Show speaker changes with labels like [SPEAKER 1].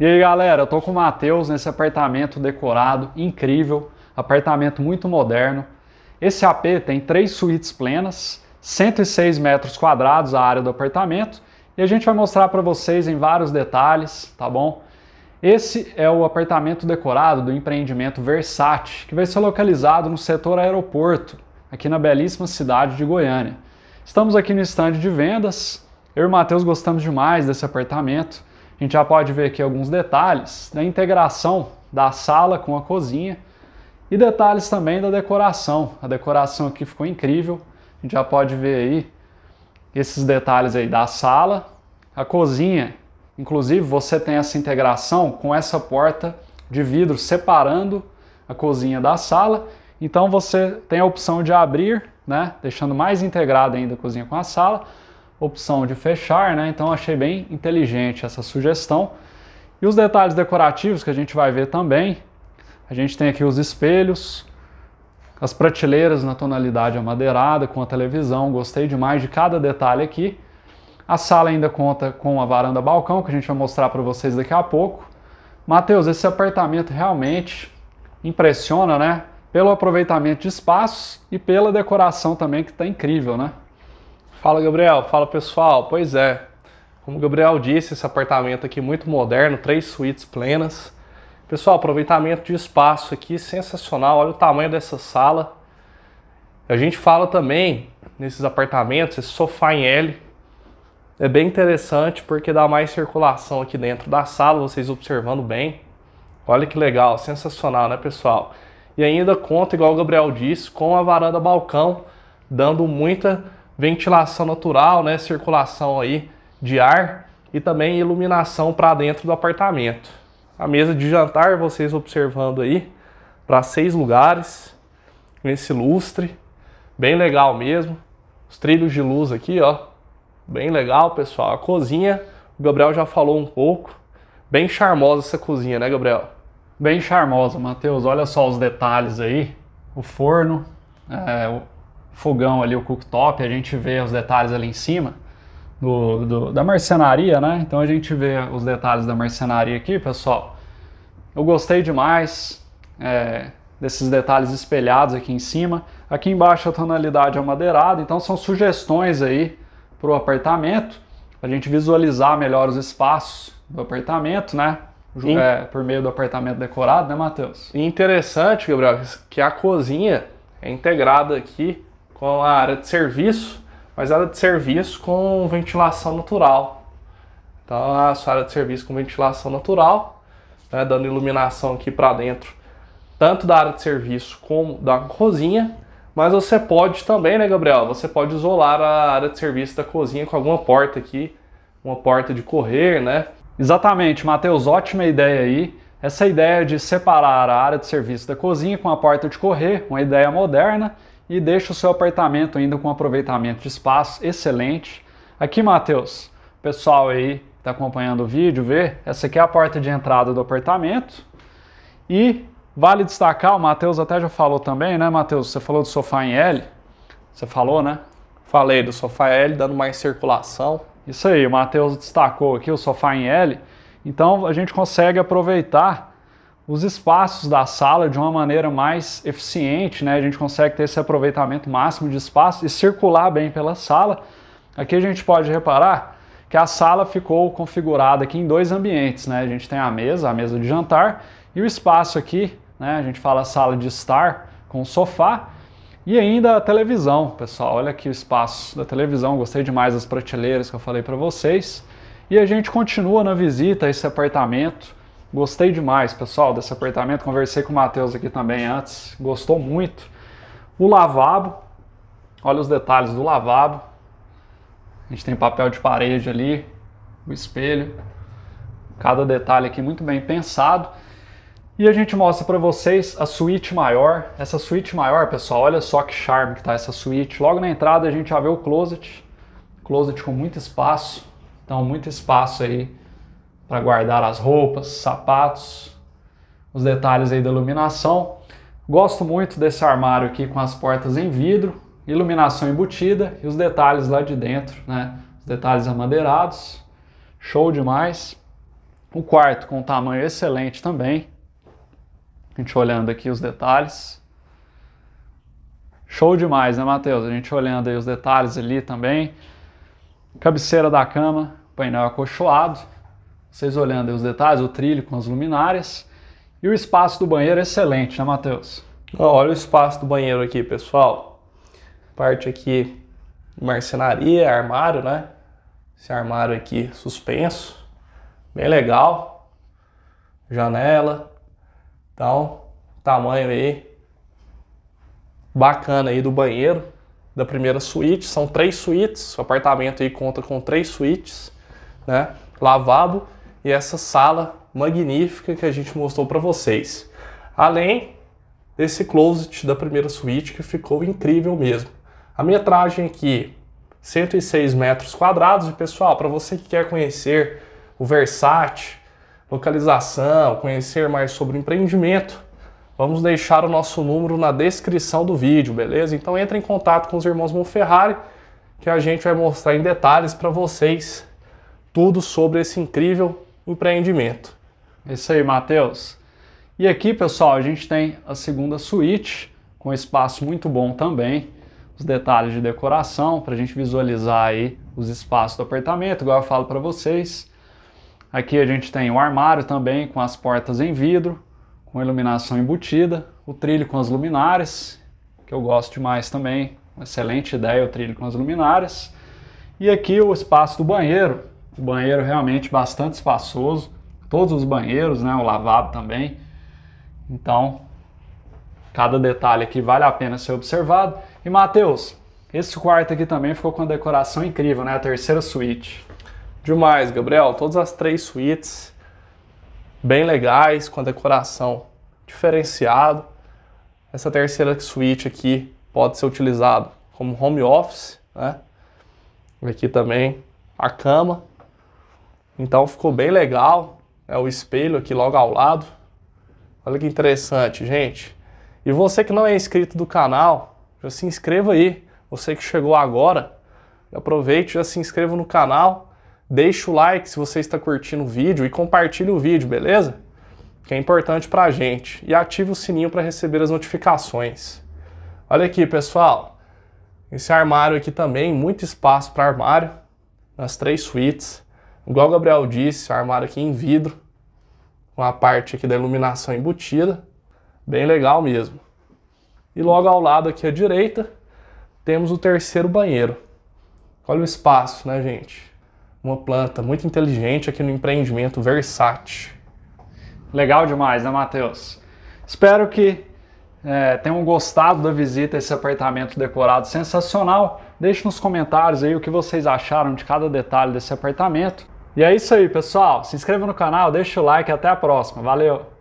[SPEAKER 1] E aí galera, eu tô com o Matheus nesse apartamento decorado, incrível, apartamento muito moderno. Esse AP tem três suítes plenas, 106 metros quadrados a área do apartamento e a gente vai mostrar para vocês em vários detalhes, tá bom? Esse é o apartamento decorado do empreendimento Versate, que vai ser localizado no setor aeroporto, aqui na belíssima cidade de Goiânia. Estamos aqui no estande de vendas. Eu e o Matheus gostamos demais desse apartamento a gente já pode ver aqui alguns detalhes da integração da sala com a cozinha e detalhes também da decoração. A decoração aqui ficou incrível. A gente já pode ver aí esses detalhes aí da sala, a cozinha. Inclusive, você tem essa integração com essa porta de vidro separando a cozinha da sala. Então você tem a opção de abrir, né, deixando mais integrada ainda a cozinha com a sala, opção de fechar, né? Então achei bem inteligente essa sugestão. E os detalhes decorativos que a gente vai ver também. A gente tem aqui os espelhos, as prateleiras na tonalidade amadeirada com a televisão. Gostei demais de cada detalhe aqui. A sala ainda conta com a varanda balcão que a gente vai mostrar para vocês daqui a pouco. Matheus, esse apartamento realmente impressiona, né? Pelo
[SPEAKER 2] aproveitamento de espaços e pela decoração também que está incrível, né? Fala Gabriel, fala pessoal. Pois é, como o Gabriel disse, esse apartamento aqui muito moderno, três suítes plenas. Pessoal, aproveitamento de espaço aqui sensacional. Olha o tamanho dessa sala. A gente fala também nesses apartamentos, esse sofá em L. É bem interessante porque dá mais circulação aqui dentro da sala, vocês observando bem. Olha que legal, sensacional, né, pessoal? E ainda conta, igual o Gabriel disse, com a varanda balcão, dando muita ventilação natural, né, circulação aí de ar e também iluminação para dentro do apartamento. A mesa de jantar, vocês observando aí, para seis lugares, nesse lustre, bem legal mesmo. Os trilhos de luz aqui, ó, bem legal, pessoal. A cozinha, o Gabriel já falou um pouco. Bem charmosa essa cozinha, né, Gabriel? Bem charmosa, Matheus. Olha só os detalhes aí.
[SPEAKER 1] O forno, é, o fogão ali, o cooktop, a gente vê os detalhes ali em cima do, do, da marcenaria, né? Então a gente vê os detalhes da marcenaria aqui, pessoal. Eu gostei demais é, desses detalhes espelhados aqui em cima. Aqui embaixo a tonalidade é madeirada, então são sugestões aí para o apartamento, a gente visualizar melhor os espaços do apartamento,
[SPEAKER 2] né? É, por meio do apartamento decorado, né, Matheus? interessante, Gabriel, que a cozinha é integrada aqui com a área de serviço, mas área de serviço com ventilação natural. Então, a sua área de serviço com ventilação natural, né, dando iluminação aqui para dentro, tanto da área de serviço como da cozinha. Mas você pode também, né, Gabriel? Você pode isolar a área de serviço da cozinha com alguma porta aqui, uma porta de correr, né? Exatamente, Matheus,
[SPEAKER 1] ótima ideia aí. Essa ideia de separar a área de serviço da cozinha com a porta de correr, uma ideia moderna, e deixa o seu apartamento ainda com um aproveitamento de espaço excelente. Aqui, Matheus, pessoal aí está acompanhando o vídeo, vê, essa aqui é a porta de entrada do apartamento. E vale destacar, o Matheus até já falou também, né, Matheus? Você falou do sofá em L. Você falou, né? Falei do sofá L dando mais circulação. Isso aí, o Matheus destacou aqui o sofá em L. Então a gente consegue aproveitar os espaços da sala de uma maneira mais eficiente, né? A gente consegue ter esse aproveitamento máximo de espaço e circular bem pela sala. Aqui a gente pode reparar que a sala ficou configurada aqui em dois ambientes, né? A gente tem a mesa, a mesa de jantar e o espaço aqui, né? A gente fala sala de estar com sofá e ainda a televisão, pessoal. Olha aqui o espaço da televisão. Gostei demais das prateleiras que eu falei para vocês. E a gente continua na visita a esse apartamento Gostei demais, pessoal, desse apartamento. Conversei com o Matheus aqui também antes. Gostou muito. O lavabo. Olha os detalhes do lavabo. A gente tem papel de parede ali, o espelho. Cada detalhe aqui muito bem pensado. E a gente mostra para vocês a suíte maior. Essa suíte maior, pessoal, olha só que charme que tá essa suíte. Logo na entrada a gente já vê o closet. Closet com muito espaço. Então, muito espaço aí para guardar as roupas, sapatos, os detalhes aí da iluminação. Gosto muito desse armário aqui com as portas em vidro, iluminação embutida e os detalhes lá de dentro, né? Os detalhes amadeirados. Show demais. O quarto com um tamanho excelente também. A gente olhando aqui os detalhes. Show demais, né, Matheus? A gente olhando aí os detalhes ali também. Cabeceira da cama, painel acolchoado. Vocês olhando os detalhes, o trilho com as luminárias. E o espaço do banheiro excelente, né, Matheus? Olha o
[SPEAKER 2] espaço do banheiro aqui, pessoal. Parte aqui marcenaria, armário, né? Esse armário aqui suspenso. Bem legal. Janela. Então, tamanho aí bacana aí do banheiro da primeira suíte. São três suítes. O apartamento aí conta com três suítes, né? Lavabo e essa sala magnífica que a gente mostrou para vocês. Além desse closet da primeira suíte que ficou incrível mesmo. A metragem aqui, 106 metros quadrados. E pessoal, para você que quer conhecer o Versace, localização, conhecer mais sobre o empreendimento, vamos deixar o nosso número na descrição do vídeo, beleza? Então entre em contato com os irmãos Monferrari que a gente vai mostrar em detalhes para vocês tudo sobre esse incrível empreendimento. É isso aí, Matheus. E aqui, pessoal, a gente tem a segunda suíte,
[SPEAKER 1] com espaço muito bom também. Os detalhes de decoração, para a gente visualizar aí os espaços do apartamento, igual eu falo para vocês. Aqui a gente tem o armário também, com as portas em vidro, com iluminação embutida. O trilho com as luminárias, que eu gosto demais também. Uma excelente ideia o trilho com as luminárias. E aqui o espaço do banheiro, o banheiro realmente bastante espaçoso, todos os banheiros, né, o lavabo também. Então, cada detalhe aqui vale a pena ser observado. E Matheus, esse quarto aqui também ficou com uma decoração incrível,
[SPEAKER 2] né? A terceira suíte. Demais, Gabriel. Todas as três suítes bem legais, com a decoração diferenciada. Essa terceira suíte aqui pode ser utilizado como home office, né? Aqui também a cama então ficou bem legal. É o espelho aqui logo ao lado. Olha que interessante, gente. E você que não é inscrito do canal, já se inscreva aí. Você que chegou agora, aproveite, já se inscreva no canal. Deixa o like se você está curtindo o vídeo e compartilhe o vídeo, beleza? Que é importante para a gente. E ative o sininho para receber as notificações. Olha aqui, pessoal. Esse armário aqui também, muito espaço para armário. Nas três suítes. Igual o Gabriel disse, um armário aqui em vidro, uma parte aqui da iluminação embutida, bem legal mesmo. E logo ao lado aqui à direita, temos o terceiro banheiro. Olha o espaço, né, gente? Uma planta muito inteligente aqui no empreendimento versátil. Legal demais, né, Matheus? Espero que é, tenham
[SPEAKER 1] gostado da visita a esse apartamento decorado sensacional. Deixe nos comentários aí o que vocês acharam de cada detalhe desse apartamento. E é isso aí, pessoal. Se inscreva no canal, deixa o like. e Até a próxima. Valeu!